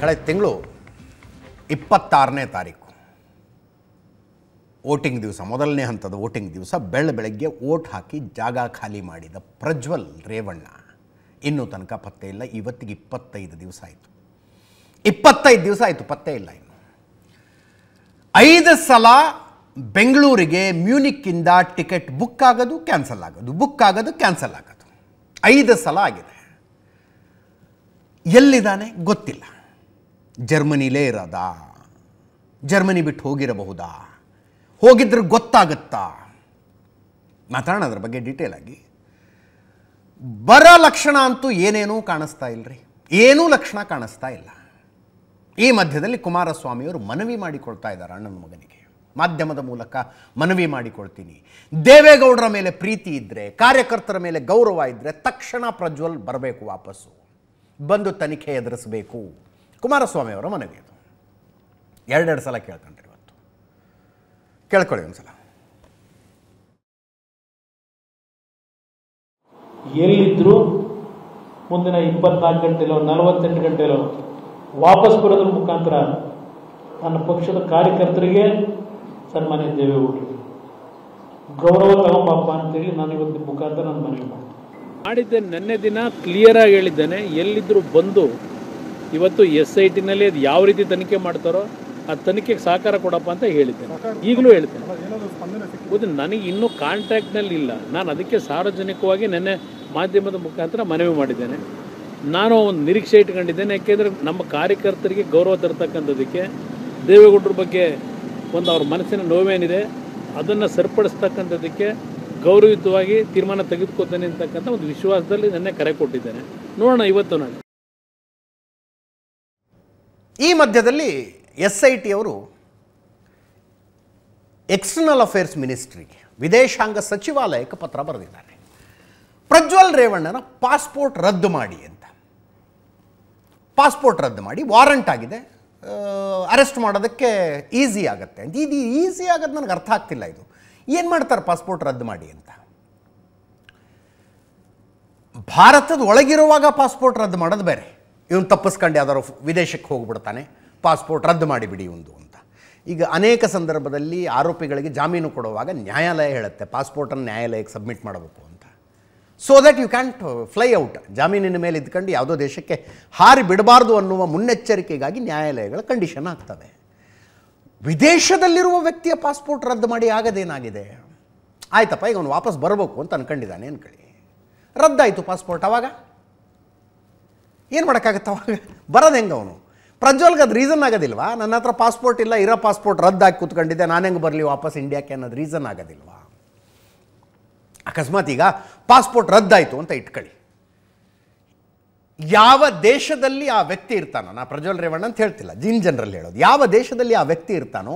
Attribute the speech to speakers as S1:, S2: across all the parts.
S1: ಕಳೆದ ತಿಂಗಳು ಇಪ್ಪತ್ತಾರನೇ ತಾರೀಕು ವೋಟಿಂಗ್ ದಿವಸ ಮೊದಲನೇ ಹಂತದ ವೋಟಿಂಗ್ ದಿವಸ ಬೆಳ್ಳ ಬೆಳಗ್ಗೆ ಓಟ್ ಹಾಕಿ ಜಾಗ ಖಾಲಿ ಮಾಡಿದ ಪ್ರಜ್ವಲ್ ರೇವಣ್ಣ ಇನ್ನೂ ತನಕ ಪತ್ತೆ ಇಲ್ಲ ಇವತ್ತಿಗೆ ಇಪ್ಪತ್ತೈದು ದಿವಸ ಆಯಿತು ಇಪ್ಪತ್ತೈದು ದಿವಸ ಆಯಿತು ಪತ್ತೆ ಇಲ್ಲ ಇನ್ನು ಐದು ಸಲ ಬೆಂಗಳೂರಿಗೆ ಮ್ಯೂನಿಕ್ಕಿಂದ ಟಿಕೆಟ್ ಬುಕ್ ಆಗೋದು ಕ್ಯಾನ್ಸಲ್ ಆಗೋದು ಬುಕ್ ಆಗೋದು ಕ್ಯಾನ್ಸಲ್ ಆಗೋದು ಐದು ಸಲ ಆಗಿದೆ ಎಲ್ಲಿದ್ದಾನೆ ಗೊತ್ತಿಲ್ಲ ಜರ್ಮನಿಲೇ ಇರೋದಾ ಜರ್ಮನಿ ಬಿಟ್ಟು ಹೋಗಿರಬಹುದಾ ಹೋಗಿದ್ರೆ ಗೊತ್ತಾಗತ್ತಾ ಮಾತಾಡೋಣ ಅದ್ರ ಬಗ್ಗೆ ಡೀಟೇಲ್ ಆಗಿ ಬರ ಲಕ್ಷಣ ಅಂತೂ ಏನೇನೂ ಕಾಣಿಸ್ತಾ ಇಲ್ಲರಿ ಏನೂ ಲಕ್ಷಣ ಕಾಣಿಸ್ತಾ ಇಲ್ಲ ಈ ಮಧ್ಯದಲ್ಲಿ ಕುಮಾರಸ್ವಾಮಿಯವರು ಮನವಿ ಮಾಡಿಕೊಳ್ತಾ ಇದ್ದಾರೆ ಅಣ್ಣನ ಮಗನಿಗೆ ಮಾಧ್ಯಮದ ಮೂಲಕ ಮನವಿ ಮಾಡಿಕೊಳ್ತೀನಿ ದೇವೇಗೌಡರ ಮೇಲೆ ಪ್ರೀತಿ ಇದ್ದರೆ ಕಾರ್ಯಕರ್ತರ ಮೇಲೆ ಗೌರವ ಇದ್ದರೆ ತಕ್ಷಣ ಪ್ರಜ್ವಲ್ ಬರಬೇಕು ವಾಪಸ್ಸು ಬಂದು ತನಿಖೆ ಎದುರಿಸಬೇಕು ಕುಮಾರಸ್ವಾಮಿ ಅವರ ಮನೆಗೆ ಇದು ಎರಡೆರಡು ಸಲ ಕೇಳ್ಕೊಂಡ್ರಿ ಇವತ್ತು ಕೇಳ್ಕೊಳ್ಳಿ ಒಂದು ಸಲ
S2: ಎಲ್ಲಿದ್ರು ಮುಂದಿನ ಇಪ್ಪತ್ನಾಲ್ಕು ಗಂಟೆಲೋ ನಲವತ್ತೆಂಟು ಗಂಟೆಲೋ ವಾಪಸ್ ಬರೋದ್ರ ಮುಖಾಂತರ ನನ್ನ ಪಕ್ಷದ ಕಾರ್ಯಕರ್ತರಿಗೆ ಸನ್ಮಾನ್ಯ ದೇವೇಗೌಡರು ಗೌರವ ತಗೊಂಬಪ್ಪ ಅಂತೇಳಿ ನಾನು ಇವತ್ತು ಮುಖಾಂತರ ನನ್ನ ಮನವಿ ಮಾಡಿದ್ದೆ ನಿನ್ನೆ ದಿನ ಕ್ಲಿಯರ್ ಆಗಿ ಹೇಳಿದ್ದೇನೆ ಎಲ್ಲಿದ್ರು ಬಂದು ಇವತ್ತು ಎಸ್ ಐ ಟಿನಲ್ಲಿ ಅದು ಯಾವ ರೀತಿ ತನಿಖೆ ಮಾಡ್ತಾರೋ ಆ ತನಿಖೆಗೆ ಸಹಕಾರ ಕೊಡಪ್ಪ ಅಂತ ಹೇಳಿದ್ದೆ ಈಗಲೂ ಹೇಳ್ತೇನೆ ಹೌದು ನನಗೆ ಇನ್ನೂ ಕಾಂಟ್ಯಾಕ್ಟ್ನಲ್ಲಿ ಇಲ್ಲ ನಾನು ಅದಕ್ಕೆ ಸಾರ್ವಜನಿಕವಾಗಿ ನೆನ್ನೆ ಮಾಧ್ಯಮದ ಮುಖಾಂತರ ಮನವಿ ಮಾಡಿದ್ದೇನೆ ನಾನು ಒಂದು ನಿರೀಕ್ಷೆ ಇಟ್ಕೊಂಡಿದ್ದೇನೆ ಯಾಕೆಂದರೆ ನಮ್ಮ ಕಾರ್ಯಕರ್ತರಿಗೆ ಗೌರವ ತರ್ತಕ್ಕಂಥದಕ್ಕೆ ದೇವೇಗೌಡರ ಬಗ್ಗೆ ಒಂದು ಅವ್ರ ಮನಸ್ಸಿನ ನೋವೇನಿದೆ ಅದನ್ನು ಸರಿಪಡಿಸ್ತಕ್ಕಂಥದಕ್ಕೆ ಗೌರವಯುತವಾಗಿ ತೀರ್ಮಾನ ತೆಗೆದುಕೊತೇನೆ ಅಂತಕ್ಕಂಥ
S1: ಒಂದು ವಿಶ್ವಾಸದಲ್ಲಿ ನೆನ್ನೆ ಕರೆ ಕೊಟ್ಟಿದ್ದೇನೆ ನೋಡೋಣ ಇವತ್ತು ನಾನು ಈ ಮಧ್ಯದಲ್ಲಿ ಎಸ್ ಐ ಅವರು ಎಕ್ಸ್ಟರ್ನಲ್ ಅಫೇರ್ಸ್ ಮಿನಿಸ್ಟ್ರಿಗೆ ವಿದೇಶಾಂಗ ಸಚಿವಾಲಯಕ್ಕೆ ಪತ್ರ ಬರೆದಿದ್ದಾರೆ ಪ್ರಜ್ವಲ್ ರೇವಣ್ಣನ ಪಾಸ್ಪೋರ್ಟ್ ರದ್ದು ಮಾಡಿ ಅಂತ ಪಾಸ್ಪೋರ್ಟ್ ರದ್ದು ಮಾಡಿ ವಾರಂಟ್ ಆಗಿದೆ ಅರೆಸ್ಟ್ ಮಾಡೋದಕ್ಕೆ ಈಸಿ ಆಗುತ್ತೆ ಅಂತ ಇದು ಈಸಿ ಆಗೋದು ನನಗೆ ಅರ್ಥ ಆಗ್ತಿಲ್ಲ ಇದು ಏನು ಮಾಡ್ತಾರೆ ಪಾಸ್ಪೋರ್ಟ್ ರದ್ದು ಮಾಡಿ ಅಂತ ಭಾರತದ ಒಳಗಿರುವಾಗ ಪಾಸ್ಪೋರ್ಟ್ ರದ್ದು ಮಾಡೋದು ಬೇರೆ ಇವನು ತಪ್ಪಿಸ್ಕೊಂಡು ಯಾವ್ದಾದ್ರು ವಿದೇಶಕ್ಕೆ ಹೋಗಿಬಿಡ್ತಾನೆ ಪಾಸ್ಪೋರ್ಟ್ ರದ್ದು ಮಾಡಿಬಿಡಿ ಒಂದು ಅಂತ ಈಗ ಅನೇಕ ಸಂದರ್ಭದಲ್ಲಿ ಆರೋಪಿಗಳಿಗೆ ಜಾಮೀನು ಕೊಡುವಾಗ ನ್ಯಾಯಾಲಯ ಹೇಳುತ್ತೆ ಪಾಸ್ಪೋರ್ಟನ್ನು ನ್ಯಾಯಾಲಯಕ್ಕೆ ಸಬ್ಮಿಟ್ ಮಾಡಬೇಕು ಅಂತ so that you can't fly out ಜಾಮೀನಿನ ಮೇಲೆ ಇದ್ಕೊಂಡು ಯಾವುದೋ ದೇಶಕ್ಕೆ ಹಾರಿ ಬಿಡಬಾರ್ದು ಅನ್ನುವ ಮುನ್ನೆಚ್ಚರಿಕೆಗಾಗಿ ನ್ಯಾಯಾಲಯಗಳ ಕಂಡೀಷನ್ ಆಗ್ತವೆ ವಿದೇಶದಲ್ಲಿರುವ ವ್ಯಕ್ತಿಯ ಪಾಸ್ಪೋರ್ಟ್ ರದ್ದು ಮಾಡಿ ಆಗದೇನಾಗಿದೆ ಆಯ್ತಪ್ಪ ಈಗ ಅವನು ವಾಪಸ್ ಬರಬೇಕು ಅಂತ ಅನ್ಕೊಂಡಿದ್ದಾನೆ ಅನ್ಕೊಳ್ಳಿ ರದ್ದಾಯಿತು ಪಾಸ್ಪೋರ್ಟ್ ಅವಾಗ ಏನು ಮಾಡೋಕ್ಕಾಗತ್ತೆ ಅವಾಗ ಬರೋದು ಹೆಂಗೆ ಅವನು ಪ್ರಜ್ವಲ್ಗೆ ಅದು ರೀಸನ್ ಆಗೋದಿಲ್ವಾ ನನ್ನ ಹತ್ರ ಪಾಸ್ಪೋರ್ಟ್ ಇಲ್ಲ ಇರೋ ಪಾಸ್ಪೋರ್ಟ್ ರದ್ದಾಗಿ ಕೂತ್ಕೊಂಡಿದ್ದೆ ನಾನು ಹೆಂಗೆ ಬರಲಿ ವಾಪಸ್ ಇಂಡಿಯಾಕ್ಕೆ ಅನ್ನೋದು ರೀಸನ್ ಆಗೋದಿಲ್ವಾ ಅಕಸ್ಮಾತ್ ಈಗ ಪಾಸ್ಪೋರ್ಟ್ ರದ್ದಾಯಿತು ಅಂತ ಇಟ್ಕೊಳ್ಳಿ ಯಾವ ದೇಶದಲ್ಲಿ ಆ ವ್ಯಕ್ತಿ ಇರ್ತಾನೋ ನಾ ಪ್ರಜ್ವಲ್ ರೇವಣ್ಣ ಅಂತ ಹೇಳ್ತಿಲ್ಲ ಜಿನ್ ಜನರಲ್ಲಿ ಹೇಳೋದು ಯಾವ ದೇಶದಲ್ಲಿ ಆ ವ್ಯಕ್ತಿ ಇರ್ತಾನೋ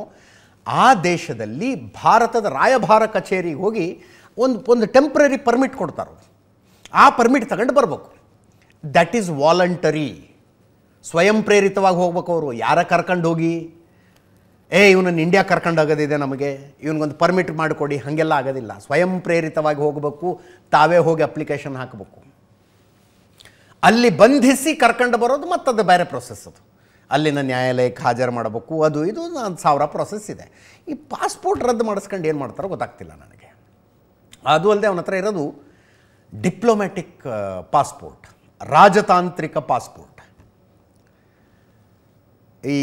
S1: ಆ ದೇಶದಲ್ಲಿ ಭಾರತದ ರಾಯಭಾರ ಕಚೇರಿಗೆ ಹೋಗಿ ಒಂದು ಒಂದು ಟೆಂಪ್ರರಿ ಪರ್ಮಿಟ್ ಕೊಡ್ತಾರೋ ಆ ಪರ್ಮಿಟ್ ತಗೊಂಡು ಬರಬೇಕು ದ್ಯಾಟ್ ಈಸ್ ವಾಲಂಟರಿ ಸ್ವಯಂ ಪ್ರೇರಿತವಾಗಿ ಹೋಗ್ಬೇಕು ಅವರು ಯಾರ ಕರ್ಕೊಂಡು ಹೋಗಿ ಏ ಇವನನ್ನು ಇಂಡಿಯಾ ಕರ್ಕೊಂಡು ಹೋಗೋದಿದೆ ನಮಗೆ ಇವನಿಗೊಂದು ಪರ್ಮಿಟ್ ಮಾಡಿಕೊಡಿ ಹಾಗೆಲ್ಲ ಆಗೋದಿಲ್ಲ ಸ್ವಯಂ ಪ್ರೇರಿತವಾಗಿ ಹೋಗಬೇಕು ತಾವೇ ಹೋಗಿ ಅಪ್ಲಿಕೇಶನ್ ಹಾಕಬೇಕು ಅಲ್ಲಿ ಬಂಧಿಸಿ ಕರ್ಕೊಂಡು ಬರೋದು ಮತ್ತು ಅದು ಬೇರೆ ಪ್ರೊಸೆಸ್ ಅದು ಅಲ್ಲಿನ ನ್ಯಾಯಾಲಯಕ್ಕೆ ಹಾಜರು ಮಾಡಬೇಕು ಅದು ಇದು ಒಂದು ಸಾವಿರ ಪ್ರೊಸೆಸ್ ಇದೆ ಈ ಪಾಸ್ಪೋರ್ಟ್ ರದ್ದು ಮಾಡಿಸ್ಕೊಂಡು ಏನು ಮಾಡ್ತಾರೋ ಗೊತ್ತಾಗ್ತಿಲ್ಲ ನನಗೆ ಅದು ಅಲ್ಲದೆ ಅವನ ಹತ್ರ ಇರೋದು ಡಿಪ್ಲೊಮ್ಯಾಟಿಕ್ ಪಾಸ್ಪೋರ್ಟ್ ರಾಜತಾಂತ್ರಿಕ ಪಾಸ್ಪೋರ್ಟ್ ಈ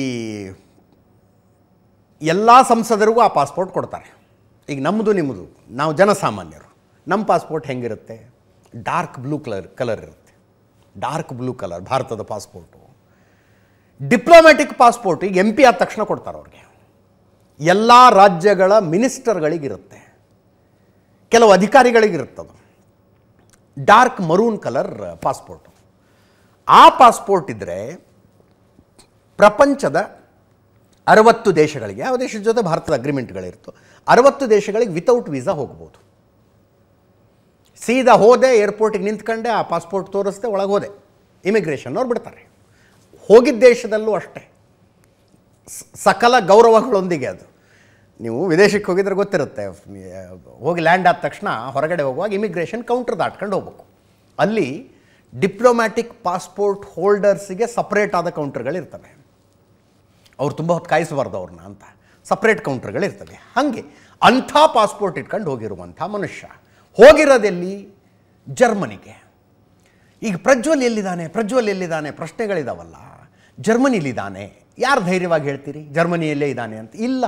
S1: ಎಲ್ಲ ಸಂಸದರಿಗೂ ಆ ಪಾಸ್ಪೋರ್ಟ್ ಕೊಡ್ತಾರೆ ಈಗ ನಮ್ಮದು ನಿಮ್ಮದು ನಾವು ಜನಸಾಮಾನ್ಯರು ನಮ್ಮ ಪಾಸ್ಪೋರ್ಟ್ ಹೆಂಗಿರುತ್ತೆ ಡಾರ್ಕ್ ಬ್ಲೂ ಕಲರ್ ಕಲರ್ ಇರುತ್ತೆ ಡಾರ್ಕ್ ಬ್ಲೂ ಕಲರ್ ಭಾರತದ ಪಾಸ್ಪೋರ್ಟು ಡಿಪ್ಲೊಮ್ಯಾಟಿಕ್ ಪಾಸ್ಪೋರ್ಟ್ ಈಗ ಎಂ ಪಿ ಆದ ತಕ್ಷಣ ಕೊಡ್ತಾರೆ ಅವ್ರಿಗೆ ಎಲ್ಲ ರಾಜ್ಯಗಳ ಮಿನಿಸ್ಟರ್ಗಳಿಗಿರುತ್ತೆ ಕೆಲವು ಅಧಿಕಾರಿಗಳಿಗಿರುತ್ತದು ಡಾರ್ಕ್ ಮರೂನ್ ಕಲರ್ ಪಾಸ್ಪೋರ್ಟ್ ಆ ಪಾಸ್ಪೋರ್ಟ್ ಇದ್ದರೆ ಪ್ರಪಂಚದ ಅರವತ್ತು ದೇಶಗಳಿಗೆ ಯಾವ ದೇಶದ ಜೊತೆ ಭಾರತದ ಅಗ್ರಿಮೆಂಟ್ಗಳಿರ್ತು ಅರವತ್ತು ದೇಶಗಳಿಗೆ ವಿತೌಟ್ ವೀಸಾ ಹೋಗ್ಬೋದು ಸೀದಾ ಹೋದೆ ಏರ್ಪೋರ್ಟಿಗೆ ನಿಂತ್ಕೊಂಡೆ ಆ ಪಾಸ್ಪೋರ್ಟ್ ತೋರಿಸ್ದೆ ಒಳಗೆ ಹೋದೆ ಇಮಿಗ್ರೇಷನ್ ಅವ್ರು ಬಿಡ್ತಾರೆ ಹೋಗಿದ್ದ ದೇಶದಲ್ಲೂ ಅಷ್ಟೇ ಸಕಲ ಗೌರವಗಳೊಂದಿಗೆ ಅದು ನೀವು ವಿದೇಶಕ್ಕೆ ಹೋಗಿದ್ರೆ ಗೊತ್ತಿರುತ್ತೆ ಹೋಗಿ ಲ್ಯಾಂಡ್ ಆದ ತಕ್ಷಣ ಹೊರಗಡೆ ಹೋಗುವಾಗ ಇಮಿಗ್ರೇಷನ್ ಕೌಂಟರ್ ದಾಟ್ಕೊಂಡು ಹೋಗ್ಬೇಕು ಅಲ್ಲಿ ಡಿಪ್ಲೊಮ್ಯಾಟಿಕ್ ಪಾಸ್ಪೋರ್ಟ್ ಹೋಲ್ಡರ್ಸಿಗೆ ಸಪ್ರೇಟ್ ಆದ ಕೌಂಟರ್ಗಳಿರ್ತವೆ ಅವ್ರು ತುಂಬ ಹೊತ್ತು ಕಾಯಿಸಬಾರ್ದು ಅವ್ರನ್ನ ಅಂತ ಸಪ್ರೇಟ್ ಕೌಂಟರ್ಗಳಿರ್ತವೆ ಹಾಗೆ ಅಂಥ ಪಾಸ್ಪೋರ್ಟ್ ಇಟ್ಕೊಂಡು ಹೋಗಿರುವಂಥ ಮನುಷ್ಯ ಹೋಗಿರೋದೆಲ್ಲಿ ಜರ್ಮನಿಗೆ ಈಗ ಪ್ರಜ್ವಲ್ ಎಲ್ಲಿದ್ದಾನೆ ಪ್ರಜ್ವಲ್ ಎಲ್ಲಿದ್ದಾನೆ ಪ್ರಶ್ನೆಗಳಿದಾವಲ್ಲ ಜರ್ಮನಿಲಿದ್ದಾನೆ ಯಾರು ಧೈರ್ಯವಾಗಿ ಹೇಳ್ತೀರಿ ಜರ್ಮನಿಯಲ್ಲೇ ಇದ್ದಾನೆ ಅಂತ ಇಲ್ಲ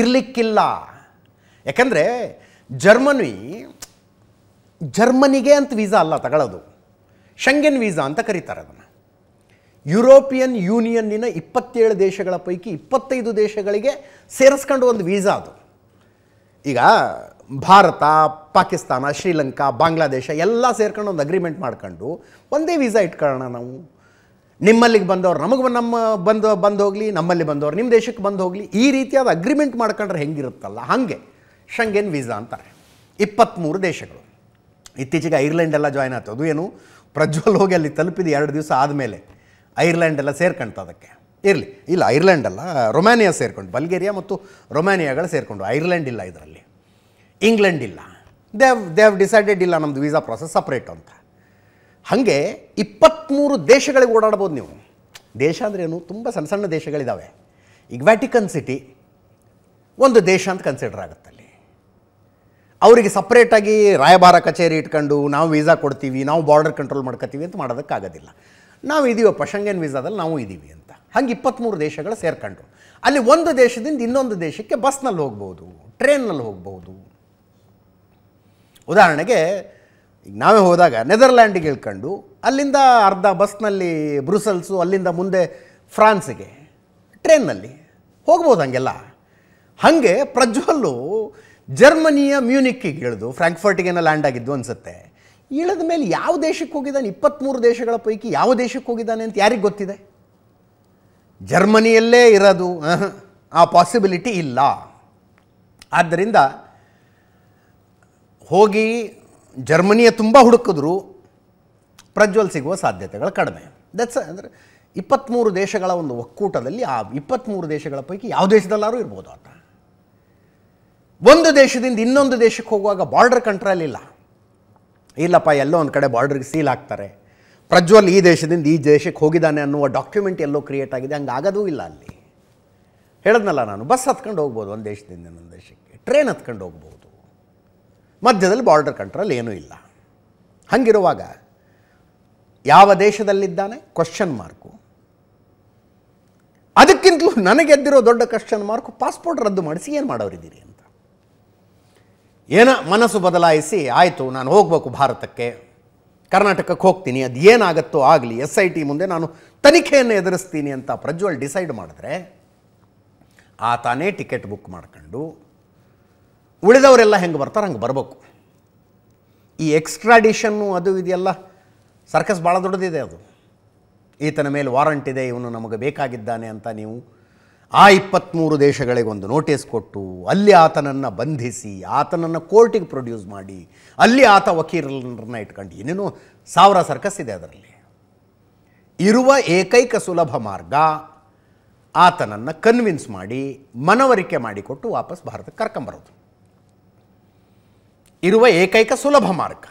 S1: ಇರಲಿಕ್ಕಿಲ್ಲ ಯಾಕಂದರೆ ಜರ್ಮನಿ ಜರ್ಮನಿಗೆ ಅಂತ ವೀಸಾ ಅಲ್ಲ ತಗೊಳ್ಳೋದು ಶಂಗೆನ್ ವೀಸಾ ಅಂತ ಕರೀತಾರೆ ಅದನ್ನು ಯುರೋಪಿಯನ್ ಯೂನಿಯನ್ನಿನ ಇಪ್ಪತ್ತೇಳು ದೇಶಗಳ ಪೈಕಿ ಇಪ್ಪತ್ತೈದು ದೇಶಗಳಿಗೆ ಸೇರಿಸ್ಕೊಂಡು ಒಂದು ವೀಸಾ ಅದು ಈಗ ಭಾರತ ಪಾಕಿಸ್ತಾನ ಶ್ರೀಲಂಕಾ ಬಾಂಗ್ಲಾದೇಶ ಎಲ್ಲ ಸೇರ್ಕೊಂಡು ಒಂದು ಅಗ್ರಿಮೆಂಟ್ ಮಾಡ್ಕೊಂಡು ಒಂದೇ ವೀಸಾ ಇಟ್ಕೊಳ್ಳೋಣ ನಾವು ನಿಮ್ಮಲ್ಲಿಗೆ ಬಂದವರು ನಮಗೆ ನಮ್ಮ ಬಂದು ಬಂದು ಹೋಗಲಿ ನಮ್ಮಲ್ಲಿ ಬಂದವರು ನಿಮ್ಮ ದೇಶಕ್ಕೆ ಬಂದು ಹೋಗಲಿ ಈ ರೀತಿಯಾದ ಅಗ್ರಿಮೆಂಟ್ ಮಾಡ್ಕೊಂಡ್ರೆ ಹೆಂಗಿರುತ್ತಲ್ಲ ಹಾಗೆ ಶಂಗೆನ್ ವೀಸಾ ಅಂತಾರೆ ಇಪ್ಪತ್ತ್ಮೂರು ದೇಶಗಳು ಇತ್ತೀಚೆಗೆ ಐರ್ಲೆಂಡ್ ಎಲ್ಲ ಜಾಯ್ನ್ ಆಯ್ತು ಅದು ಏನು ಪ್ರಜ್ವಲ್ ಹೋಗಿ ಅಲ್ಲಿ ತಲುಪಿದ ಎರಡು ದಿವಸ ಆದಮೇಲೆ ಐರ್ಲೆಂಡ್ ಎಲ್ಲ ಸೇರ್ಕೊಂತ ಅದಕ್ಕೆ ಇರಲಿ ಇಲ್ಲ ಐರ್ಲೆಂಡ್ ಅಲ್ಲ ರೊಮ್ಯಾನಿಯಾ ಸೇರ್ಕೊಂಡು ಬಲ್ಗೇರಿಯಾ ಮತ್ತು ರೊಮ್ಯಾನಿಯಾಗಳು ಸೇರಿಕೊಂಡು ಐರ್ಲೆಂಡ್ ಇಲ್ಲ ಇದರಲ್ಲಿ ಇಂಗ್ಲೆಂಡ್ ಇಲ್ಲ ದೇವ್ ದೇವ್ ಡಿಸೈಡೆಡ್ ಇಲ್ಲ ನಮ್ಮದು ವೀಸಾ ಪ್ರೊಸೆಸ್ ಸಪ್ರೇಟ್ ಅಂತ ಹಾಗೆ ಇಪ್ಪತ್ತ್ಮೂರು ದೇಶಗಳಿಗೆ ಓಡಾಡ್ಬೋದು ನೀವು ದೇಶ ಅಂದ್ರೇನು ತುಂಬ ಸಣ್ಣ ಸಣ್ಣ ದೇಶಗಳಿದ್ದಾವೆ ಈಗ ವ್ಯಾಟಿಕನ್ ಸಿಟಿ ಒಂದು ದೇಶ ಅಂತ ಕನ್ಸಿಡರ್ ಆಗುತ್ತೆ ಅವರಿಗೆ ಸಪ್ರೇಟಾಗಿ ರಾಯಭಾರ ಕಚೇರಿ ಇಟ್ಕೊಂಡು ನಾವು ವೀಸಾ ಕೊಡ್ತೀವಿ ನಾವು ಬಾರ್ಡರ್ ಕಂಟ್ರೋಲ್ ಮಾಡ್ಕೋತೀವಿ ಅಂತ ಮಾಡೋದಕ್ಕಾಗೋದಿಲ್ಲ ನಾವು ಇದೀವಪ್ಪ ಶಂಗನ್ ವೀಸಾದಲ್ಲಿ ನಾವು ಇದ್ದೀವಿ ಅಂತ ಹಂಗೆ ಇಪ್ಪತ್ತ್ಮೂರು ದೇಶಗಳು ಸೇರ್ಕೊಂಡ್ರು ಅಲ್ಲಿ ಒಂದು ದೇಶದಿಂದ ಇನ್ನೊಂದು ದೇಶಕ್ಕೆ ಬಸ್ನಲ್ಲಿ ಹೋಗ್ಬೋದು ಟ್ರೈನಲ್ಲಿ ಹೋಗ್ಬೋದು ಉದಾಹರಣೆಗೆ ಈಗ ನಾವೇ ಹೋದಾಗ ನೆದರ್ಲ್ಯಾಂಡಿಗೆ ಇಳ್ಕೊಂಡು ಅಲ್ಲಿಂದ ಅರ್ಧ ಬಸ್ನಲ್ಲಿ ಬ್ರುಸಲ್ಸು ಅಲ್ಲಿಂದ ಮುಂದೆ ಫ್ರಾನ್ಸಿಗೆ ಟ್ರೈನಲ್ಲಿ ಹೋಗ್ಬೋದು ಹಂಗೆಲ್ಲ ಹಾಗೆ ಪ್ರಜ್ವಲ್ಲು ಜರ್ಮನಿಯ ಮ್ಯೂನಿಕ್ಕಿಗೆ ಇಳಿದು ಫ್ರಾಂಕ್ಫರ್ಟಿಗೇನೋ ಲ್ಯಾಂಡ್ ಆಗಿದ್ದು ಅನಿಸುತ್ತೆ ಇಳಿದ ಮೇಲೆ ಯಾವ ದೇಶಕ್ಕೆ ಹೋಗಿದ್ದಾನೆ ಇಪ್ಪತ್ತ್ಮೂರು ದೇಶಗಳ ಪೈಕಿ ಯಾವ ದೇಶಕ್ಕೆ ಹೋಗಿದ್ದಾನೆ ಅಂತ ಯಾರಿಗೆ ಗೊತ್ತಿದೆ ಜರ್ಮನಿಯಲ್ಲೇ ಇರೋದು ಆ ಪಾಸಿಬಿಲಿಟಿ ಇಲ್ಲ ಆದ್ದರಿಂದ ಹೋಗಿ ಜರ್ಮನಿಯ ತುಂಬ ಹುಡುಕಿದ್ರು ಪ್ರಜ್ವಲ್ ಸಿಗುವ ಸಾಧ್ಯತೆಗಳು ಕಡಿಮೆ ದಟ್ಸ್ ಅಂದರೆ ಇಪ್ಪತ್ತ್ಮೂರು ದೇಶಗಳ ಒಂದು ಒಕ್ಕೂಟದಲ್ಲಿ ಆ ಇಪ್ಪತ್ತ್ಮೂರು ದೇಶಗಳ ಪೈಕಿ ಯಾವ ದೇಶದಲ್ಲಾದ್ರೂ ಇರ್ಬೋದು ಆತ ಒಂದು ದೇಶದಿಂದ ಇನ್ನೊಂದು ದೇಶಕ್ಕೆ ಹೋಗುವಾಗ ಬಾರ್ಡರ್ ಕಂಟ್ರೋಲ್ ಇಲ್ಲ ಇಲ್ಲಪ್ಪ ಎಲ್ಲೋ ಒಂದು ಕಡೆ ಬಾರ್ಡ್ರಿಗೆ ಸೀಲ್ ಹಾಕ್ತಾರೆ ಪ್ರಜ್ವಲ್ ಈ ದೇಶದಿಂದ ಈ ದೇಶಕ್ಕೆ ಹೋಗಿದ್ದಾನೆ ಅನ್ನುವ ಡಾಕ್ಯುಮೆಂಟ್ ಎಲ್ಲೋ ಕ್ರಿಯೇಟ್ ಆಗಿದೆ ಹಂಗೆ ಆಗೋದೂ ಇಲ್ಲ ಅಲ್ಲಿ ಹೇಳಿದ್ನಲ್ಲ ನಾನು ಬಸ್ ಹತ್ಕೊಂಡು ಹೋಗ್ಬೋದು ಒಂದು ದೇಶದಿಂದ ಇನ್ನೊಂದು ದೇಶಕ್ಕೆ ಟ್ರೈನ್ ಹತ್ಕೊಂಡು ಹೋಗ್ಬೋದು ಮಧ್ಯದಲ್ಲಿ ಬಾರ್ಡರ್ ಕಂಟ್ರೋಲ್ ಏನೂ ಇಲ್ಲ ಹಂಗಿರುವಾಗ ಯಾವ ದೇಶದಲ್ಲಿದ್ದಾನೆ ಕ್ವಶನ್ ಮಾರ್ಕು ಅದಕ್ಕಿಂತಲೂ ನನಗೆದ್ದಿರೋ ದೊಡ್ಡ ಕ್ವಶನ್ ಮಾರ್ಕು ಪಾಸ್ಪೋರ್ಟ್ ರದ್ದು ಮಾಡಿಸಿ ಏನು ಮಾಡೋರಿದ್ದೀರಿ ಅಂತ ಏನ ಮನಸ್ಸು ಬದಲಾಯಿಸಿ ಆಯಿತು ನಾನು ಹೋಗಬೇಕು ಭಾರತಕ್ಕೆ ಕರ್ನಾಟಕಕ್ಕೆ ಹೋಗ್ತೀನಿ ಅದು ಏನಾಗುತ್ತೋ ಆಗಲಿ ಎಸ್ ಐ ಟಿ ಮುಂದೆ ನಾನು ತನಿಖೆಯನ್ನು ಎದುರಿಸ್ತೀನಿ ಅಂತ ಪ್ರಜ್ವಲ್ ಡಿಸೈಡ್ ಮಾಡಿದ್ರೆ ಆತಾನೇ ಟಿಕೆಟ್ ಬುಕ್ ಮಾಡ್ಕೊಂಡು ಉಳಿದವರೆಲ್ಲ ಹೆಂಗೆ ಬರ್ತಾರೆ ಹಂಗೆ ಬರಬೇಕು ಈ ಎಕ್ಸ್ಟ್ರಾಡಿಷನ್ನು ಅದು ಇದೆಯಲ್ಲ ಸರ್ಕಸ್ ಭಾಳ ದೊಡ್ಡದಿದೆ ಅದು ಈತನ ಮೇಲೆ ವಾರಂಟ್ ಇದೆ ಇವನು ನಮಗೆ ಬೇಕಾಗಿದ್ದಾನೆ ಅಂತ ನೀವು ಆ ಇಪ್ಪತ್ತ್ಮೂರು ದೇಶಗಳಿಗೊಂದು ನೋಟಿಸ್ ಕೊಟ್ಟು ಅಲ್ಲಿ ಆತನನ್ನು ಬಂಧಿಸಿ ಆತನನ್ನು ಕೋರ್ಟಿಗೆ ಪ್ರೊಡ್ಯೂಸ್ ಮಾಡಿ ಅಲ್ಲಿ ಆತ ವಕೀಲರನ್ನ ಇಟ್ಕೊಂಡು ಏನೇನು ಸಾವಿರ ಸರ್ಕಸ್ ಇದೆ ಅದರಲ್ಲಿ ಇರುವ ಏಕೈಕ ಸುಲಭ ಮಾರ್ಗ ಆತನನ್ನು ಕನ್ವಿನ್ಸ್ ಮಾಡಿ ಮನವರಿಕೆ ಮಾಡಿಕೊಟ್ಟು ವಾಪಸ್ ಭಾರತಕ್ಕೆ ಕರ್ಕೊಂಬರೋದು ಇರುವ ಏಕೈಕ ಸುಲಭ ಮಾರ್ಗ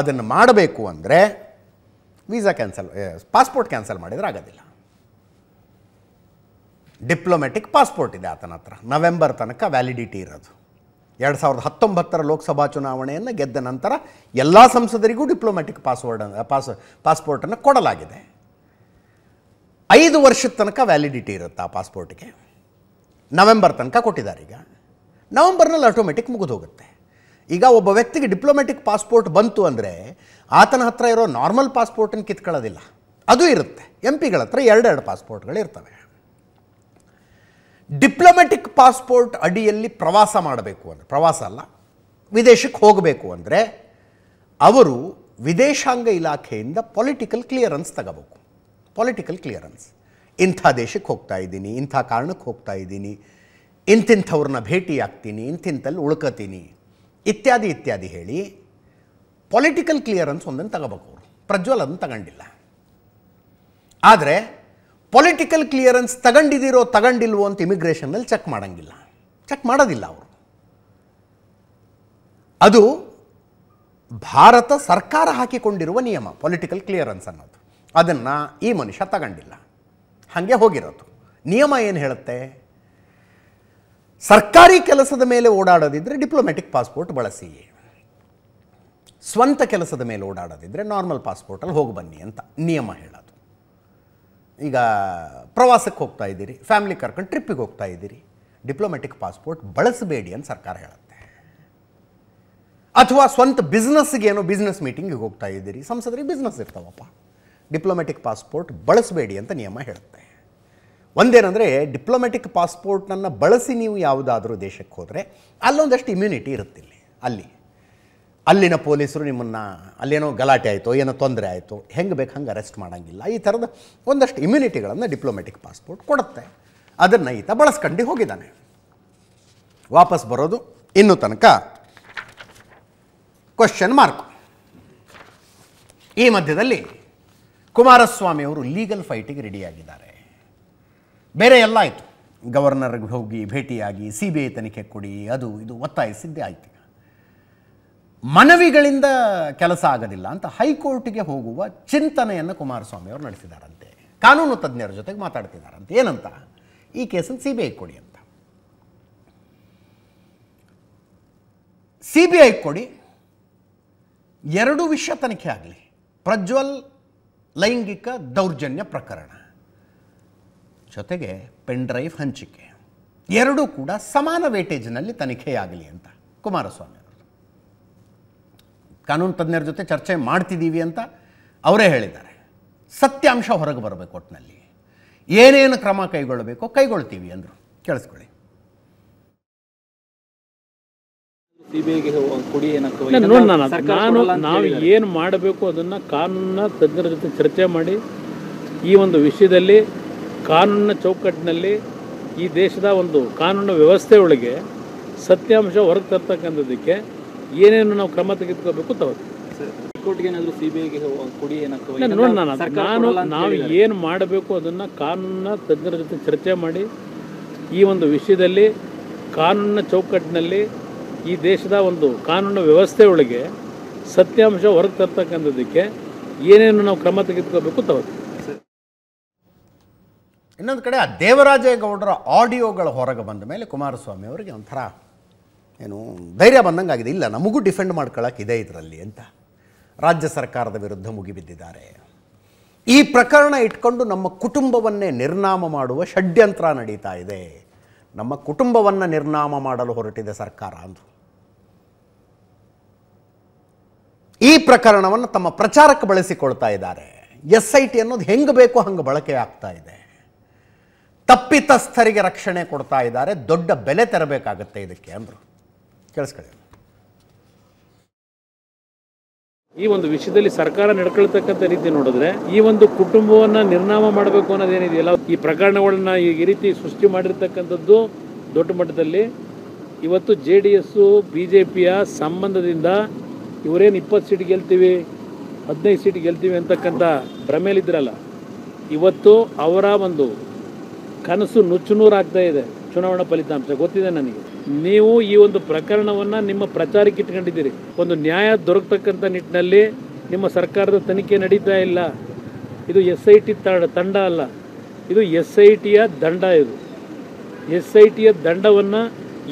S1: ಅದನ್ನು ಮಾಡಬೇಕು ಅಂದರೆ ವೀಸಾ ಕ್ಯಾನ್ಸಲ್ ಪಾಸ್ಪೋರ್ಟ್ ಕ್ಯಾನ್ಸಲ್ ಮಾಡಿದರೆ ಆಗೋದಿಲ್ಲ ಡಿಪ್ಲೊಮ್ಯಾಟಿಕ್ ಪಾಸ್ಪೋರ್ಟ್ ಇದೆ ಆತನ ಹತ್ರ ನವೆಂಬರ್ ತನಕ ವ್ಯಾಲಿಡಿಟಿ ಇರೋದು ಎರಡು ಸಾವಿರದ ಹತ್ತೊಂಬತ್ತರ ಲೋಕಸಭಾ ಚುನಾವಣೆಯನ್ನು ಗೆದ್ದ ನಂತರ ಎಲ್ಲ ಸಂಸದರಿಗೂ ಡಿಪ್ಲೊಮ್ಯಾಟಿಕ್ ಪಾಸ್ವರ್ಡ್ ಪಾಸ್ ಪಾಸ್ಪೋರ್ಟನ್ನು ಕೊಡಲಾಗಿದೆ ಐದು ವರ್ಷದ ತನಕ ವ್ಯಾಲಿಡಿಟಿ ಇರುತ್ತೆ ಆ ಪಾಸ್ಪೋರ್ಟ್ಗೆ ನವೆಂಬರ್ ತನಕ ಕೊಟ್ಟಿದ್ದಾರೆ ಈಗ ನವೆಂಬರ್ನಲ್ಲಿ ಆಟೋಮೆಟಿಕ್ ಮುಗಿದೋಗುತ್ತೆ ಈಗ ಒಬ್ಬ ವ್ಯಕ್ತಿಗೆ ಡಿಪ್ಲೊಮ್ಯಾಟಿಕ್ ಪಾಸ್ಪೋರ್ಟ್ ಬಂತು ಅಂದರೆ ಆತನ ಹತ್ರ ಇರೋ ನಾರ್ಮಲ್ ಪಾಸ್ಪೋರ್ಟನ್ನು ಕಿತ್ಕೊಳ್ಳೋದಿಲ್ಲ ಅದು ಇರುತ್ತೆ ಎಂ ಪಿಗಳ ಹತ್ರ ಎರಡೆರಡು ಪಾಸ್ಪೋರ್ಟ್ಗಳು ಇರ್ತವೆ ಡಿಪ್ಲೊಮೆಟಿಕ್ ಪಾಸ್ಪೋರ್ಟ್ ಅಡಿಯಲ್ಲಿ ಪ್ರವಾಸ ಮಾಡಬೇಕು ಅಂದರೆ ಪ್ರವಾಸ ಅಲ್ಲ ವಿದೇಶಕ್ಕೆ ಹೋಗಬೇಕು ಅಂದರೆ ಅವರು ವಿದೇಶಾಂಗ ಇಲಾಖೆಯಿಂದ ಪೊಲಿಟಿಕಲ್ ಕ್ಲಿಯರೆನ್ಸ್ ತಗೋಬೇಕು ಪೊಲಿಟಿಕಲ್ ಕ್ಲಿಯರೆನ್ಸ್ ಇಂಥ ದೇಶಕ್ಕೆ ಹೋಗ್ತಾ ಇದ್ದೀನಿ ಇಂಥ ಕಾರಣಕ್ಕೆ ಹೋಗ್ತಾ ಇದ್ದೀನಿ ಇಂತಿಂಥವ್ರನ್ನ ಭೇಟಿ ಆಗ್ತೀನಿ ಇಂತಿಂಥಲ್ಲಿ ಉಳ್ಕೋತೀನಿ ಇತ್ಯಾದಿ ಇತ್ಯಾದಿ ಹೇಳಿ ಪೊಲಿಟಿಕಲ್ ಕ್ಲಿಯರೆನ್ಸ್ ಒಂದನ್ನು ತಗೋಬೇಕು ಅವರು ಪ್ರಜ್ವಲ್ ಅದನ್ನು ತಗೊಂಡಿಲ್ಲ ಆದರೆ ಪೊಲಿಟಿಕಲ್ ಕ್ಲಿಯರೆನ್ಸ್ ತಗೊಂಡಿದ್ದೀರೋ ತಗೊಂಡಿಲ್ವೋ ಅಂತ ಇಮಿಗ್ರೇಷನ್ನಲ್ಲಿ ಚೆಕ್ ಮಾಡೋಂಗಿಲ್ಲ ಚೆಕ್ ಮಾಡೋದಿಲ್ಲ ಅವರು ಅದು ಭಾರತ ಸರ್ಕಾರ ಹಾಕಿಕೊಂಡಿರುವ ನಿಯಮ ಪೊಲಿಟಿಕಲ್ ಕ್ಲಿಯರೆನ್ಸ್ ಅನ್ನೋದು ಅದನ್ನು ಈ ಮನುಷ್ಯ ತಗೊಂಡಿಲ್ಲ ಹಾಗೆ ಹೋಗಿರೋದು ನಿಯಮ ಏನು ಹೇಳುತ್ತೆ ಸರ್ಕಾರಿ ಕೆಲಸದ ಮೇಲೆ ಓಡಾಡೋದಿದ್ದರೆ ಡಿಪ್ಲೊಮ್ಯಾಟಿಕ್ ಪಾಸ್ಪೋರ್ಟ್ ಬಳಸಿ ಸ್ವಂತ ಕೆಲಸದ ಮೇಲೆ ಓಡಾಡೋದಿದ್ರೆ ನಾರ್ಮಲ್ ಪಾಸ್ಪೋರ್ಟಲ್ಲಿ ಹೋಗಿ ಬನ್ನಿ ಅಂತ ನಿಯಮ ಹೇಳೋದು ಈಗ ಪ್ರವಾಸಕ್ಕೆ ಹೋಗ್ತಾ ಇದ್ದೀರಿ ಫ್ಯಾಮಿಲಿ ಕರ್ಕೊಂಡು ಟ್ರಿಪ್ಪಿಗೆ ಹೋಗ್ತಾ ಇದ್ದೀರಿ ಡಿಪ್ಲೊಮೆಟಿಕ್ ಪಾಸ್ಪೋರ್ಟ್ ಬಳಸಬೇಡಿ ಅಂತ ಸರ್ಕಾರ ಹೇಳುತ್ತೆ ಅಥವಾ ಸ್ವಂತ ಏನೋ ಬಿಸ್ನೆಸ್ ಮೀಟಿಂಗಿಗೆ ಹೋಗ್ತಾ ಇದ್ದೀರಿ ಸಂಸದರಿಗೆ ಬಿಸ್ನೆಸ್ ಇರ್ತಾವಪ್ಪ ಡಿಪ್ಲೊಮೆಟಿಕ್ ಪಾಸ್ಪೋರ್ಟ್ ಬಳಸಬೇಡಿ ಅಂತ ನಿಯಮ ಹೇಳುತ್ತೆ ಒಂದೇನೆಂದರೆ ಡಿಪ್ಲೊಮ್ಯಾಟಿಕ್ ಪಾಸ್ಪೋರ್ಟ್ನನ್ನು ಬಳಸಿ ನೀವು ಯಾವುದಾದ್ರೂ ದೇಶಕ್ಕೆ ಹೋದರೆ ಅಲ್ಲೊಂದಷ್ಟು ಇಮ್ಯುನಿಟಿ ಇರುತ್ತಿಲ್ಲ ಅಲ್ಲಿ ಅಲ್ಲಿನ ಪೊಲೀಸರು ನಿಮ್ಮನ್ನು ಅಲ್ಲೇನೋ ಗಲಾಟೆ ಆಯಿತು ಏನೋ ತೊಂದರೆ ಆಯಿತು ಹೆಂಗೆ ಬೇಕು ಹಂಗೆ ಅರೆಸ್ಟ್ ಮಾಡೋಂಗಿಲ್ಲ ಈ ಥರದ ಒಂದಷ್ಟು ಇಮ್ಯುನಿಟಿಗಳನ್ನು ಡಿಪ್ಲೊಮೆಟಿಕ್ ಪಾಸ್ಪೋರ್ಟ್ ಕೊಡುತ್ತೆ ಅದನ್ನು ಈತ ಬಳಸ್ಕೊಂಡು ಹೋಗಿದ್ದಾನೆ ವಾಪಸ್ ಬರೋದು ಇನ್ನು ತನಕ ಕ್ವಶನ್ ಮಾರ್ಕ್ ಈ ಮಧ್ಯದಲ್ಲಿ ಕುಮಾರಸ್ವಾಮಿ ಅವರು ಲೀಗಲ್ ಫೈಟಿಗೆ ರೆಡಿಯಾಗಿದ್ದಾರೆ ಬೇರೆ ಎಲ್ಲ ಆಯಿತು ಗವರ್ನರ್ಗೆ ಹೋಗಿ ಭೇಟಿಯಾಗಿ ಸಿ ಬಿ ಐ ತನಿಖೆ ಕೊಡಿ ಅದು ಇದು ಒತ್ತಾಯಿಸಿದ್ದೇ ಆಯಿತು ಮನವಿಗಳಿಂದ ಕೆಲಸ ಆಗದಿಲ್ಲ ಅಂತ ಹೈಕೋರ್ಟಿಗೆ ಹೋಗುವ ಚಿಂತನೆಯನ್ನು ಕುಮಾರಸ್ವಾಮಿ ಅವರು ನಡೆಸಿದಾರಂತೆ ಕಾನೂನು ತಜ್ಞರ ಜೊತೆಗೆ ಮಾತಾಡ್ತಿದ್ದಾರಂತೆ ಏನಂತ ಈ ಕೇಸನ್ನು ಸಿ ಬಿ ಐ ಕೊಡಿ ಅಂತ ಸಿ ಬಿ ಐ ಕೊಡಿ ಎರಡು ವಿಷಯ ತನಿಖೆ ಆಗಲಿ ಪ್ರಜ್ವಲ್ ಲೈಂಗಿಕ ದೌರ್ಜನ್ಯ ಪ್ರಕರಣ ಜೊತೆಗೆ ಪೆನ್ಡ್ರೈವ್ ಹಂಚಿಕೆ ಎರಡೂ ಕೂಡ ಸಮಾನ ವೇಟೇಜ್ನಲ್ಲಿ ತನಿಖೆಯಾಗಲಿ ಅಂತ ಕುಮಾರಸ್ವಾಮಿ ಕಾನೂನು ತಜ್ಞರ ಜೊತೆ ಚರ್ಚೆ ಮಾಡ್ತಿದ್ದೀವಿ ಅಂತ ಅವರೇ ಹೇಳಿದ್ದಾರೆ ಸತ್ಯಾಂಶ ಹೊರಗೆ ಬರಬೇಕು ಒಟ್ಟಿನಲ್ಲಿ ಏನೇನು ಕ್ರಮ ಕೈಗೊಳ್ಳಬೇಕು ಕೈಗೊಳ್ತೀವಿ ಅಂದರು ಕೇಳಿಸ್ಕೊಳ್ಳಿ
S2: ನಾನು ನಾವು ಏನು ಮಾಡಬೇಕು ಅದನ್ನು ಕಾನೂನ ತಜ್ಞರ ಜೊತೆ ಚರ್ಚೆ ಮಾಡಿ ಈ ಒಂದು ವಿಷಯದಲ್ಲಿ ಕಾನೂನ ಚೌಕಟ್ಟಿನಲ್ಲಿ ಈ ದೇಶದ ಒಂದು ಕಾನೂನು ವ್ಯವಸ್ಥೆಯೊಳಗೆ ಸತ್ಯಾಂಶ ಹೊರಗೆ ತರ್ತಕ್ಕಂಥದ್ದಕ್ಕೆ ಏನೇನು ನಾವು ಕ್ರಮ ತೆಗೆದುಕೋಬೇಕು ತಗೋದು ನಾನು ನಾವು ಏನು ಮಾಡಬೇಕು ಅದನ್ನು ಕಾನೂನ ತಜ್ಞರ ಜೊತೆ ಚರ್ಚೆ ಮಾಡಿ ಈ ಒಂದು ವಿಷಯದಲ್ಲಿ ಕಾನೂನಿನ ಚೌಕಟ್ಟಿನಲ್ಲಿ ಈ ದೇಶದ ಒಂದು ಕಾನೂನು ವ್ಯವಸ್ಥೆಯೊಳಗೆ ಸತ್ಯಾಂಶ ಹೊರಗೆ ತರ್ತಕ್ಕಂಥದಕ್ಕೆ
S1: ಏನೇನು ನಾವು ಕ್ರಮ ತೆಗೆದುಕೋಬೇಕು ತಗೋತೀವಿ ಇನ್ನೊಂದು ಕಡೆ ಆ ದೇವರಾಜೇಗೌಡರ ಆಡಿಯೋಗಳು ಹೊರಗೆ ಬಂದ ಮೇಲೆ ಕುಮಾರಸ್ವಾಮಿ ಅವರಿಗೆ ಒಂಥರ ಏನು ಧೈರ್ಯ ಬಂದಂಗೆ ಆಗಿದೆ ಇಲ್ಲ ನಮಗೂ ಡಿಫೆಂಡ್ ಮಾಡ್ಕೊಳ್ಳೋಕೆ ಇದೆ ಇದರಲ್ಲಿ ಅಂತ ರಾಜ್ಯ ಸರ್ಕಾರದ ವಿರುದ್ಧ ಮುಗಿಬಿದ್ದಿದ್ದಾರೆ ಈ ಪ್ರಕರಣ ಇಟ್ಕೊಂಡು ನಮ್ಮ ಕುಟುಂಬವನ್ನೇ ನಿರ್ನಾಮ ಮಾಡುವ ಷಡ್ಯಂತ್ರ ನಡೀತಾ ಇದೆ ನಮ್ಮ ಕುಟುಂಬವನ್ನು ನಿರ್ನಾಮ ಮಾಡಲು ಹೊರಟಿದೆ ಸರ್ಕಾರ ಅಂದರು ಈ ಪ್ರಕರಣವನ್ನು ತಮ್ಮ ಪ್ರಚಾರಕ್ಕೆ ಬಳಸಿಕೊಳ್ತಾ ಇದ್ದಾರೆ ಎಸ್ ಐ ಟಿ ಅನ್ನೋದು ಹೆಂಗೆ ಬೇಕೋ ಹಂಗೆ ಬಳಕೆ ಆಗ್ತಾ ಇದೆ ತಪ್ಪಿತಸ್ಥರಿಗೆ ರಕ್ಷಣೆ ಕೊಡ್ತಾ ಇದ್ದಾರೆ ದೊಡ್ಡ ಬೆಲೆ ತೆರಬೇಕಾಗತ್ತೆ ಇದಕ್ಕೆ ಅಂದರು ಕೇಳಿಸ್ಕೊಳ್ಳಿ
S2: ಈ ಒಂದು ವಿಷಯದಲ್ಲಿ ಸರ್ಕಾರ ನಡ್ಕೊಳ್ತಕ್ಕಂಥ ರೀತಿ ನೋಡಿದ್ರೆ ಈ ಒಂದು ಕುಟುಂಬವನ್ನ ನಿರ್ನಾಮ ಮಾಡಬೇಕು ಅನ್ನೋದೇನಿದೆಯಲ್ಲ ಈ ಪ್ರಕರಣಗಳನ್ನ ಈ ರೀತಿ ಸೃಷ್ಟಿ ಮಾಡಿರ್ತಕ್ಕಂಥದ್ದು ದೊಡ್ಡ ಮಟ್ಟದಲ್ಲಿ ಇವತ್ತು J D S B J ಪಿಯ ಸಂಬಂಧದಿಂದ ಇವರೇನು ಇಪ್ಪತ್ತು ಸೀಟ್ ಗೆಲ್ತೀವಿ ಹದಿನೈದು ಸೀಟ್ ಗೆಲ್ತೀವಿ ಅಂತಕ್ಕಂಥ ಭ್ರಮೇಲಿದ್ರಲ್ಲ ಇವತ್ತು ಅವರ ಒಂದು ಕನಸು ನುಚ್ಚುನೂರಾಗ್ತಾ ಇದೆ ಚುನಾವಣಾ ಫಲಿತಾಂಶ ಗೊತ್ತಿದೆ ನನಗೆ ನೀವು ಈ ಒಂದು ಪ್ರಕರಣವನ್ನು ನಿಮ್ಮ ಪ್ರಚಾರಕ್ಕೆ ಇಟ್ಕೊಂಡಿದ್ದೀರಿ ಒಂದು ನ್ಯಾಯ ದೊರಕತಕ್ಕಂಥ ನಿಟ್ಟಿನಲ್ಲಿ ನಿಮ್ಮ ಸರ್ಕಾರದ ತನಿಖೆ ನಡೀತಾ ಇಲ್ಲ ಇದು ಎಸ್ ಐ ಟಿ ತಂಡ ಅಲ್ಲ ಇದು ಎಸ್ ಐ ಟಿಯ ದಂಡ ಇದು ಎಸ್ ಐ ಟಿಯ ದಂಡವನ್ನು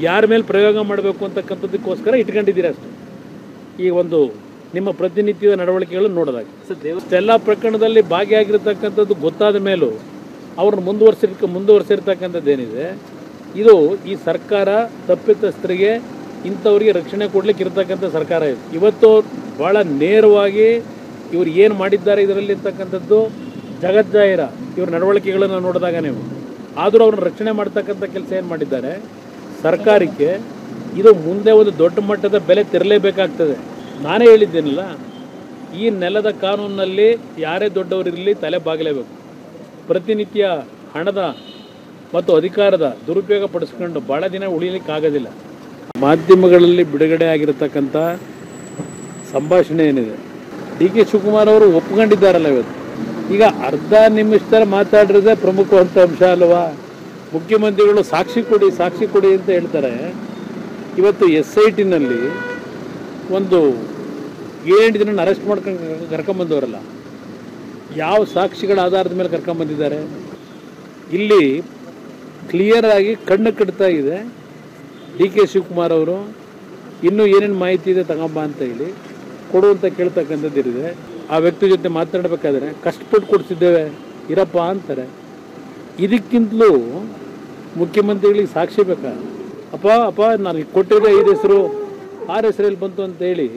S2: ಯಾರ ಮೇಲೆ ಪ್ರಯೋಗ ಮಾಡಬೇಕು ಅಂತಕ್ಕಂಥದ್ದಕ್ಕೋಸ್ಕರ ಇಟ್ಕೊಂಡಿದ್ದೀರಿ ಅಷ್ಟೇ ಈ ಒಂದು ನಿಮ್ಮ ಪ್ರತಿನಿತ್ಯದ ನಡವಳಿಕೆಗಳನ್ನು ನೋಡಿದಾಗ ಎಲ್ಲ ಪ್ರಕರಣದಲ್ಲಿ ಭಾಗಿಯಾಗಿರ್ತಕ್ಕಂಥದ್ದು ಗೊತ್ತಾದ ಮೇಲೂ ಅವ್ರನ್ನ ಮುಂದುವರ್ಸಿರ್ತಕ್ಕಂಥದ್ದು ಏನಿದೆ ಇದು ಈ ಸರ್ಕಾರ ತಪ್ಪಿತಸ್ಥರಿಗೆ ಇಂಥವ್ರಿಗೆ ರಕ್ಷಣೆ ಕೊಡಲಿಕ್ಕೆ ಇರತಕ್ಕಂಥ ಸರ್ಕಾರ ಇದು ಇವತ್ತು ಭಾಳ ನೇರವಾಗಿ ಇವರು ಏನು ಮಾಡಿದ್ದಾರೆ ಇದರಲ್ಲಿ ಇರ್ತಕ್ಕಂಥದ್ದು ಜಗಜ್ಜಾಹಿರ ಇವ್ರ ನಡವಳಿಕೆಗಳನ್ನು ನೋಡಿದಾಗ ನೀವು ಆದರೂ ಅವ್ರನ್ನ ರಕ್ಷಣೆ ಮಾಡ್ತಕ್ಕಂಥ ಕೆಲಸ ಏನು ಮಾಡಿದ್ದಾರೆ ಸರ್ಕಾರಕ್ಕೆ ಇದು ಮುಂದೆ ಒಂದು ದೊಡ್ಡ ಮಟ್ಟದ ಬೆಲೆ ತೆರಲೇಬೇಕಾಗ್ತದೆ ನಾನೇ ಹೇಳಿದ್ದೇನಲ್ಲ ಈ ನೆಲದ ಕಾನೂನಿನಲ್ಲಿ ಯಾರೇ ದೊಡ್ಡವರಿರಲಿ ತಲೆ ಬಾಗಲೇಬೇಕು ಪ್ರತಿನಿತ್ಯ ಹಣದ ಮತ್ತು ಅಧಿಕಾರದ ದುರುಪಯೋಗ ಪಡಿಸ್ಕೊಂಡು ಭಾಳ ದಿನ ಆಗೋದಿಲ್ಲ ಮಾಧ್ಯಮಗಳಲ್ಲಿ ಬಿಡುಗಡೆ ಆಗಿರತಕ್ಕಂಥ ಸಂಭಾಷಣೆ ಏನಿದೆ ಡಿ ಕೆ ಶಿವಕುಮಾರ್ ಅವರು ಒಪ್ಕೊಂಡಿದ್ದಾರಲ್ಲ ಇವತ್ತು ಈಗ ಅರ್ಧ ನಿಮಿಷದಲ್ಲಿ ಮಾತಾಡಿರೋದೇ ಪ್ರಮುಖವಂತ ಅಂಶ ಅಲ್ವಾ ಮುಖ್ಯಮಂತ್ರಿಗಳು ಸಾಕ್ಷಿ ಕೊಡಿ ಸಾಕ್ಷಿ ಕೊಡಿ ಅಂತ ಹೇಳ್ತಾರೆ ಇವತ್ತು ಎಸ್ ಐ ಟಿನಲ್ಲಿ ಒಂದು ಏಳು ದಿನ ಅರೆಸ್ಟ್ ಮಾಡ್ಕೊಂಡು ಕರ್ಕೊಂಬಂದವರಲ್ಲ ಯಾವ ಸಾಕ್ಷಿಗಳ ಆಧಾರದ ಮೇಲೆ ಕರ್ಕೊಂಬಂದಿದ್ದಾರೆ ಇಲ್ಲಿ ಕ್ಲಿಯರ್ ಆಗಿ ಕಣ್ಣು ಕಟ್ತಾ ಇದೆ ಡಿ ಕೆ ಶಿವಕುಮಾರ್ ಅವರು ಇನ್ನೂ ಏನೇನು ಮಾಹಿತಿ ಇದೆ ತಗೊಂಬ ಅಂತ ಹೇಳಿ ಕೊಡುವಂತ ಕೇಳ್ತಕ್ಕಂಥದ್ದು ಇರಿದೆ ಆ ವ್ಯಕ್ತಿ ಜೊತೆ ಮಾತಾಡಬೇಕಾದ್ರೆ ಕಷ್ಟಪಟ್ಟು ಕೊಡ್ತಿದ್ದೇವೆ ಇರಪ್ಪ ಅಂತಾರೆ ಇದಕ್ಕಿಂತಲೂ ಮುಖ್ಯಮಂತ್ರಿಗಳಿಗೆ ಸಾಕ್ಷಿ ಬೇಕಾ ಅಪ್ಪ ಅಪ್ಪ ನನಗೆ ಕೊಟ್ಟಿದ್ದೆ ಐದು ಹೆಸರು ಆರು ಹೆಸರಲ್ಲಿ ಬಂತು ಅಂತೇಳಿ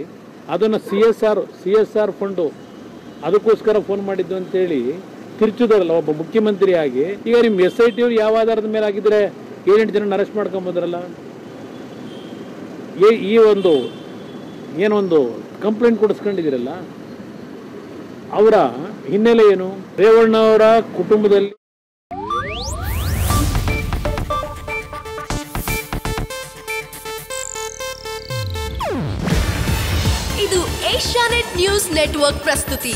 S2: ಅದನ್ನು C S R C S R fund ಅದಕ್ಕೋಸ್ಕರ ಫೋನ್ ಮಾಡಿದ್ದು ಅಂತೇಳಿ ತಿರುಚಿದಾರಲ್ಲ ಒಬ್ಬ ಮುಖ್ಯಮಂತ್ರಿಯಾಗಿ ಈಗ ನಿಮ್ ಎಸ್ ಐ ಟಿ ಅವ್ರು ಯಾವ ಆಧಾರದ ಮೇಲೆ ಆಗಿದ್ರೆ ಏನೆಂಟು ಜನ ಅರೆಸ್ಟ್ ಮಾಡ್ಕೊಂಬೋದ್ರಲ್ಲ ಈ ಒಂದು ಏನೊಂದು ಕಂಪ್ಲೇಂಟ್ ಕೊಡಿಸ್ಕೊಂಡಿದ್ದೀರಲ್ಲ ಅವರ ಹಿನ್ನೆಲೆ ಏನು ರೇವಣ್ಣ ಅವರ ಕುಟುಂಬದಲ್ಲಿ
S1: ಇದು ಏಷ್ಯಾನೆಟ್ ನ್ಯೂಸ್ ನೆಟ್ವರ್ಕ್ ಪ್ರಸ್ತುತಿ